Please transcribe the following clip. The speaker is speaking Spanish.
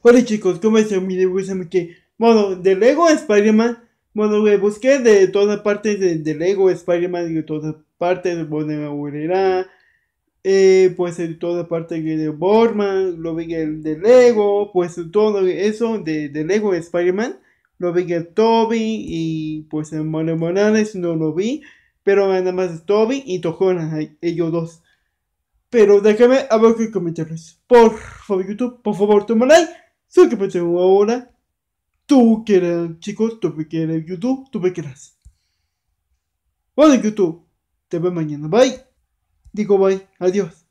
Hola chicos, ¿cómo están? Mi video? es Bueno, de Lego Spider-Man. Bueno, busqué de todas partes de, de Lego Spider-Man, de todas partes, bueno, de eh, pues de todas partes de Borman, lo vi de Lego, pues todo eso de, de Lego Spider-Man. Lo vi el Toby y pues en Mario Morales no lo vi, pero nada más Toby y Tojona, ellos dos. Pero déjame abajo en comentarios. Por favor, YouTube, por favor, toma like. Sé que tengo ahora. Tú que eres chicos, tú que eres YouTube, tú me quieras. Vale, YouTube. Te veo mañana. Bye. Digo bye. Adiós.